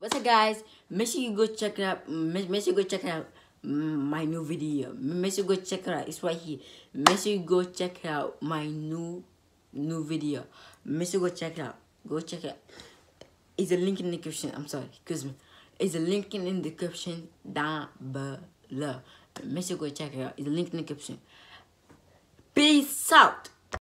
What's up, guys? Make sure you go check it out. Make, make sure you go check it out my new video. Make sure you go check it out. It's right here. Make sure you go check it out my new new video. Make sure you go check it out. Go check it. Out. It's a link in the description. I'm sorry, excuse me. It's a link in the description down below. Make sure you go check it out. It's a link in the description. Peace out.